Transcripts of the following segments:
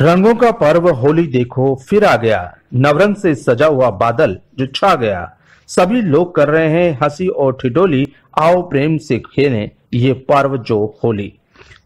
रंगों का पर्व होली देखो फिर आ गया नवरंग से सजा हुआ बादल जो छा गया सभी लोग कर रहे हैं हंसी और ठिडोली आओ प्रेम से खेले ये पर्व जो होली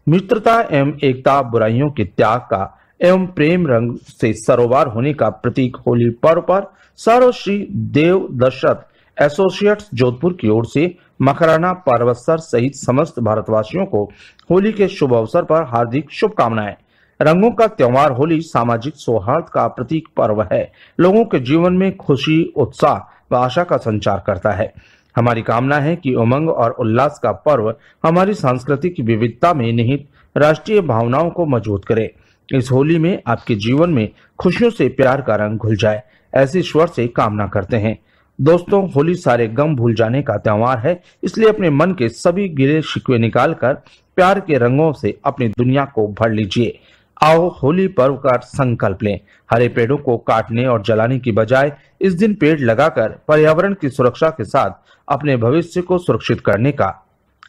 मित्रता एवं एकता बुराइयों के त्याग का एवं प्रेम रंग से सरोवर होने का प्रतीक होली पर्व पर सर्वश्री देव दशरथ एसोसिएट्स जोधपुर की ओर से मकराना पर्वसर सहित समस्त भारतवासियों को होली के शुभ अवसर पर हार्दिक शुभकामनाएं रंगों का त्यौहार होली सामाजिक सौहार्द का प्रतीक पर्व है लोगों के जीवन में खुशी उत्साह व आशा का संचार करता है हमारी कामना है कि उमंग और उल्लास का पर्व हमारी सांस्कृतिक विविधता में निहित राष्ट्रीय भावनाओं को मजबूत करे इस होली में आपके जीवन में खुशियों से प्यार का रंग घुल जाए ऐसे ईश्वर से कामना करते हैं दोस्तों होली सारे गम भूल जाने का त्यौहार है इसलिए अपने मन के सभी गिरे शिकवे निकालकर प्यार के रंगों से अपनी दुनिया को भर लीजिए आओ होली पर्व का संकल्प लें हरे पेड़ों को काटने और जलाने की बजाय इस दिन पेड़ लगाकर पर्यावरण की सुरक्षा के साथ अपने भविष्य को सुरक्षित करने का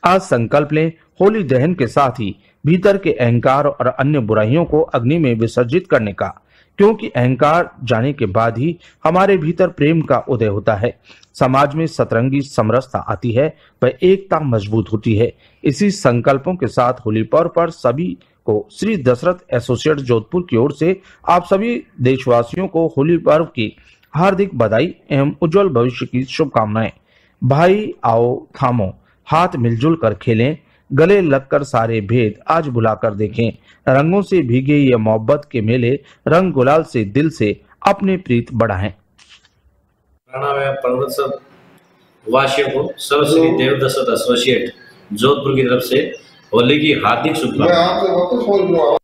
आज संकल्प लें होली दहन के साथ ही भीतर के अहंकार और अन्य बुराइयों को अग्नि में विसर्जित करने का क्योंकि अहंकार जाने के बाद ही हमारे भीतर प्रेम का उदय होता है समाज में सतरंगी समरसता आती है वह एकता मजबूत होती है इसी संकल्पों के साथ होली पर्व पर सभी को श्री दशरथ एसोसिएट जोधपुर की ओर से आप सभी देशवासियों को होली पर्व की हार्दिक बधाई एवं उज्जवल भविष्य की शुभकामनाएं भाई आओ थामो हाथ मिलजुल कर खेलें गले लगकर सारे भेद आज कर देखें रंगों से भीगे ये मोहब्बत के मेले रंग गुलाल से दिल से अपने प्रीत बढ़ाएं देवदत्त एसोसिएट जोधपुर की तरफ से होली की हार्दिक शुभकामना